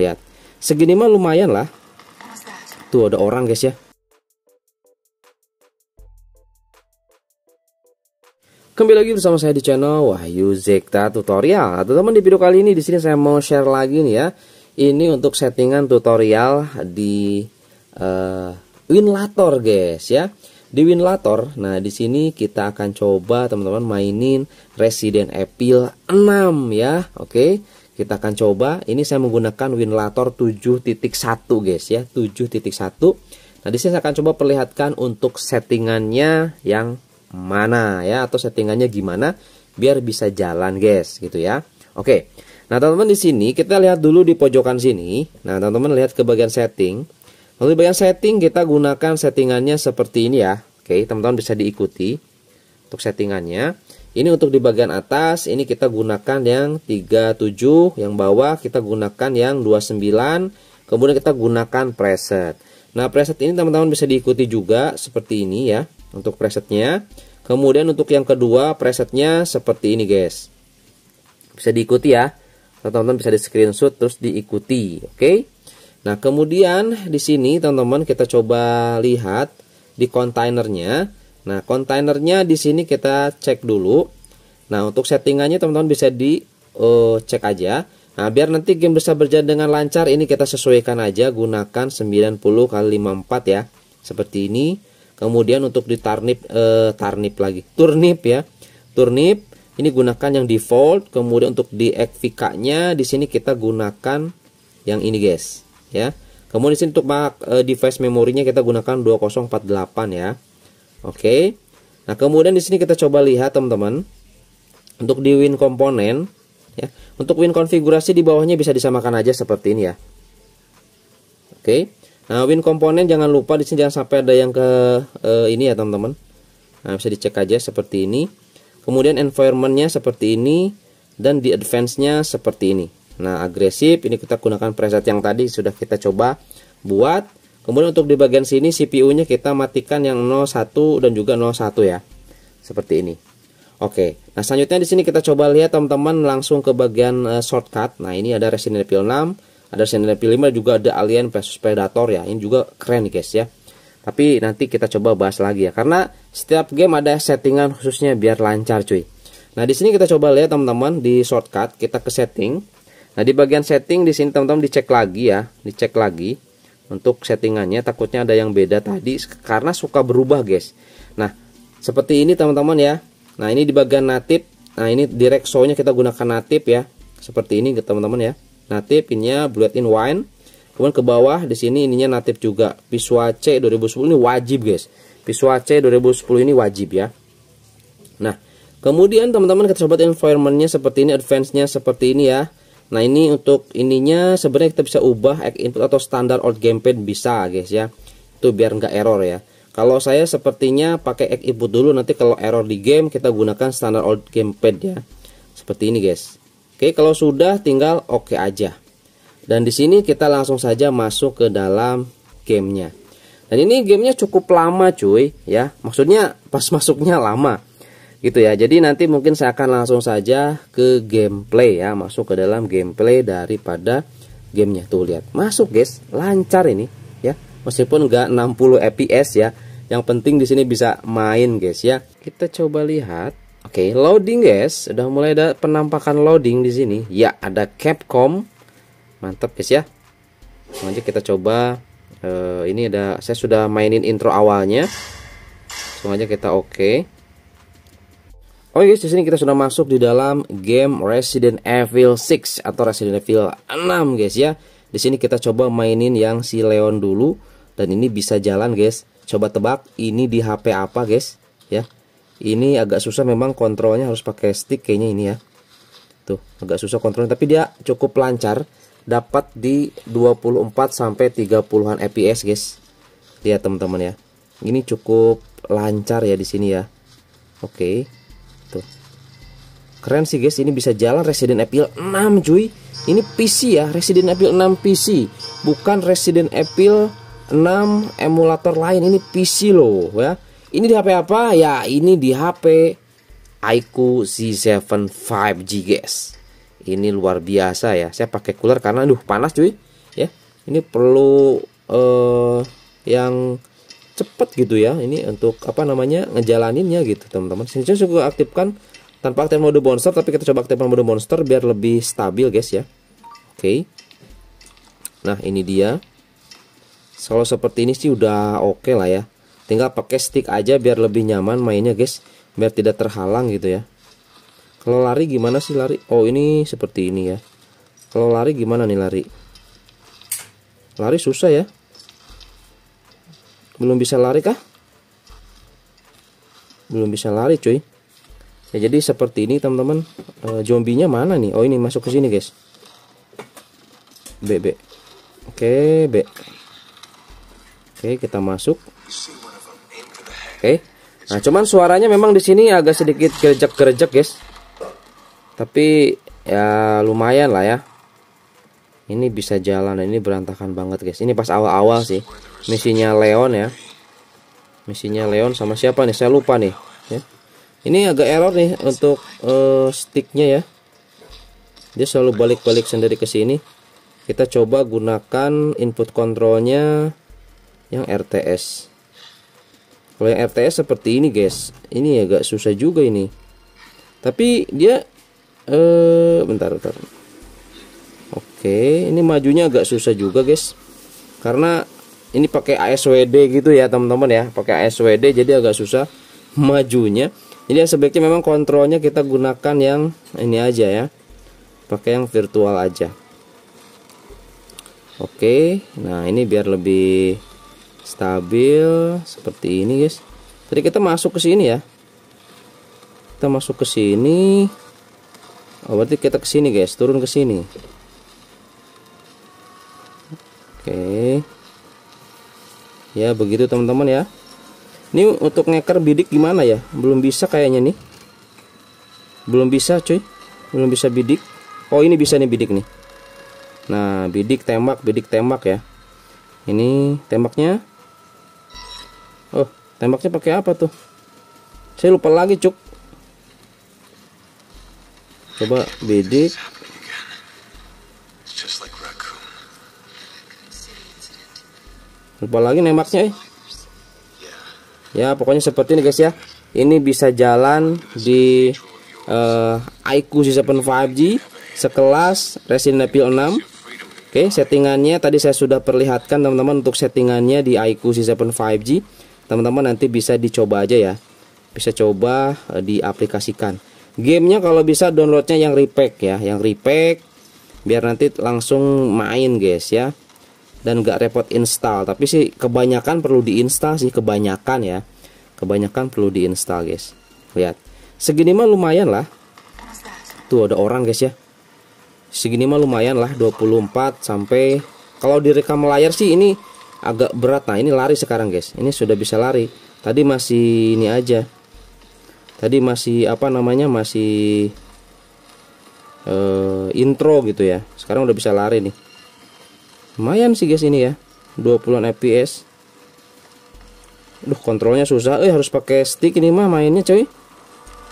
lihat segini mah lumayan lah tuh ada orang guys ya Kembali lagi bersama saya di channel Wahyu Zekta Tutorial. Nah, teman-teman di video kali ini di sini saya mau share lagi nih ya. Ini untuk settingan tutorial di uh, Winlator guys ya. Di Winlator, nah di sini kita akan coba teman-teman mainin Resident Evil 6 ya. Oke. Okay kita akan coba, ini saya menggunakan Winlator 7.1 guys ya, 7.1. Nah, di sini saya akan coba perlihatkan untuk settingannya yang mana ya atau settingannya gimana biar bisa jalan guys gitu ya. Oke. Nah, teman-teman di sini kita lihat dulu di pojokan sini. Nah, teman-teman lihat ke bagian setting. Lalu di bagian setting kita gunakan settingannya seperti ini ya. Oke, teman-teman bisa diikuti untuk settingannya. Ini untuk di bagian atas ini kita gunakan yang 37, yang bawah kita gunakan yang 29, kemudian kita gunakan preset. Nah, preset ini teman-teman bisa diikuti juga seperti ini ya untuk presetnya. Kemudian untuk yang kedua presetnya seperti ini guys. Bisa diikuti ya. Teman-teman bisa di screenshot terus diikuti, oke? Okay? Nah, kemudian di sini teman-teman kita coba lihat di kontainernya. Nah, kontainernya di sini kita cek dulu. Nah, untuk settingannya teman-teman bisa di uh, cek aja. Nah, biar nanti game bisa berjalan dengan lancar, ini kita sesuaikan aja gunakan 90 kali 54 ya. Seperti ini. Kemudian untuk di tarnip uh, tarnip lagi. Turnip ya. Turnip ini gunakan yang default, kemudian untuk di ekvika-nya di sini kita gunakan yang ini guys, ya. Kemudian di sini untuk eh, device memorinya kita gunakan 2048 ya. Oke. Nah, kemudian di sini kita coba lihat teman-teman. Untuk di win komponen ya. Untuk win konfigurasi di bawahnya bisa disamakan aja seperti ini ya. Oke. Nah, win komponen jangan lupa di sini jangan sampai ada yang ke eh, ini ya, teman-teman. Nah, bisa dicek aja seperti ini. Kemudian environmentnya seperti ini dan di advance-nya seperti ini. Nah, agresif ini kita gunakan preset yang tadi sudah kita coba buat Kemudian untuk di bagian sini CPU-nya kita matikan yang 01 dan juga 01 ya. Seperti ini. Oke. Nah, selanjutnya di sini kita coba lihat teman-teman langsung ke bagian uh, shortcut. Nah, ini ada Resident Evil 6, ada Resident Evil 5 juga ada Alien versus Predator ya. Ini juga keren nih guys ya. Tapi nanti kita coba bahas lagi ya karena setiap game ada settingan khususnya biar lancar cuy. Nah, di sini kita coba lihat teman-teman di shortcut kita ke setting. Nah, di bagian setting di sini teman-teman dicek lagi ya, dicek lagi untuk settingannya takutnya ada yang beda tadi karena suka berubah guys nah seperti ini teman-teman ya nah ini di bagian native nah ini direct show-nya kita gunakan native ya seperti ini gitu, teman-teman ya native ya bullet in wine kemudian ke bawah di sini ininya native juga visual C 2010 ini wajib guys visual C 2010 ini wajib ya nah kemudian teman-teman kita sobat environmentnya seperti ini advance-nya seperti ini ya Nah ini untuk ininya sebenarnya kita bisa ubah input atau standar old gamepad bisa guys ya. Itu biar nggak error ya. Kalau saya sepertinya pakai X input dulu nanti kalau error di game kita gunakan standar old gamepad ya. Seperti ini guys. Oke kalau sudah tinggal oke okay aja. Dan di sini kita langsung saja masuk ke dalam gamenya. Dan ini gamenya cukup lama cuy ya. Maksudnya pas masuknya lama gitu ya jadi nanti mungkin saya akan langsung saja ke gameplay ya masuk ke dalam gameplay daripada gamenya tuh lihat masuk guys lancar ini ya meskipun nggak 60 fps ya yang penting di sini bisa main guys ya kita coba lihat oke okay, loading guys sudah mulai ada penampakan loading di sini ya ada Capcom mantap guys ya lanjut kita coba uh, ini ada saya sudah mainin intro awalnya langsung kita oke okay. Oke oh, guys, di sini kita sudah masuk di dalam game Resident Evil 6 atau Resident Evil 6 guys ya. Di sini kita coba mainin yang si Leon dulu dan ini bisa jalan guys. Coba tebak ini di HP apa guys ya. Ini agak susah memang kontrolnya harus pakai stick kayaknya ini ya. Tuh, agak susah kontrolnya tapi dia cukup lancar dapat di 24 sampai 30-an FPS guys. Lihat teman-teman ya. Ini cukup lancar ya di sini ya. Oke. Okay tuh gitu. keren sih guys ini bisa jalan Resident Evil 6 cuy ini PC ya Resident Evil 6 PC bukan Resident Evil 6 emulator lain ini PC loh ya ini di HP apa ya ini di HP IQ Z7 5G guys ini luar biasa ya saya pakai cooler karena aduh panas cuy ya ini perlu uh, yang cepat gitu ya ini untuk apa namanya ngejalaninnya gitu teman-teman sini juga aktifkan tanpa aktif mode monster tapi kita coba aktifkan mode monster biar lebih stabil guys ya oke okay. nah ini dia kalau seperti ini sih udah oke okay lah ya tinggal pakai stick aja biar lebih nyaman mainnya guys biar tidak terhalang gitu ya kalau lari gimana sih lari oh ini seperti ini ya kalau lari gimana nih lari lari susah ya belum bisa lari kah belum bisa lari cuy ya jadi seperti ini teman-teman e, zombinya mana nih oh ini masuk ke sini guys Bebe. oke B oke kita masuk oke nah cuman suaranya memang di sini agak sedikit gerejek-gerejek guys tapi ya lumayan lah ya ini bisa jalan ini berantakan banget guys ini pas awal-awal sih misinya Leon ya misinya Leon sama siapa nih saya lupa nih ya ini agak error nih untuk uh, sticknya ya dia selalu balik-balik sendiri ke sini kita coba gunakan input kontrolnya yang RTS kalau yang RTS seperti ini guys ini agak susah juga ini tapi dia eh bentar bentar oke ini majunya agak susah juga guys karena ini pakai ASWD gitu ya teman-teman ya pakai ASWD jadi agak susah majunya ini sebaiknya memang kontrolnya kita gunakan yang ini aja ya pakai yang virtual aja oke nah ini biar lebih stabil seperti ini guys tadi kita masuk ke sini ya kita masuk ke sini oh, berarti kita ke sini guys turun ke sini oke okay ya begitu teman-teman ya ini untuk ngeker bidik gimana ya belum bisa kayaknya nih belum bisa cuy belum bisa bidik oh ini bisa nih bidik nih nah bidik tembak bidik tembak ya ini tembaknya oh tembaknya pakai apa tuh saya lupa lagi cuk coba bidik lupa lagi nembaknya eh. ya pokoknya seperti ini guys ya ini bisa jalan di uh, IQ Z7 5G sekelas Resident Evil 6 Oke, settingannya tadi saya sudah perlihatkan teman-teman untuk settingannya di IQ C7 5G. Teman-teman nanti bisa dicoba aja ya. Bisa coba uh, diaplikasikan. Gamenya kalau bisa downloadnya yang repack ya, yang repack biar nanti langsung main guys ya dan gak repot install tapi sih kebanyakan perlu diinstal sih kebanyakan ya kebanyakan perlu diinstal guys lihat segini mah lumayan lah tuh ada orang guys ya segini mah lumayan lah 24 sampai kalau direkam layar sih ini agak berat nah ini lari sekarang guys ini sudah bisa lari tadi masih ini aja tadi masih apa namanya masih uh, intro gitu ya sekarang udah bisa lari nih lumayan sih guys ini ya 20an fps Duh kontrolnya susah eh harus pakai stick ini mah mainnya cuy.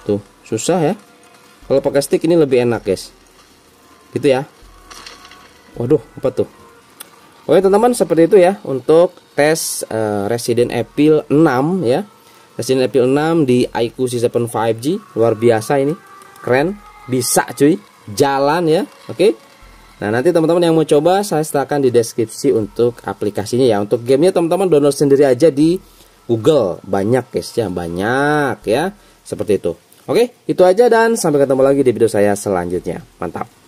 tuh susah ya kalau pakai stick ini lebih enak guys gitu ya waduh apa tuh Oke teman-teman seperti itu ya untuk tes uh, Resident Evil 6 ya Resident Evil 6 di IQ C7 5G luar biasa ini keren bisa cuy jalan ya oke okay? Nah nanti teman-teman yang mau coba saya setelahkan di deskripsi untuk aplikasinya ya. Untuk gamenya teman-teman download sendiri aja di Google. Banyak guys ya, banyak ya. Seperti itu. Oke, itu aja dan sampai ketemu lagi di video saya selanjutnya. Mantap.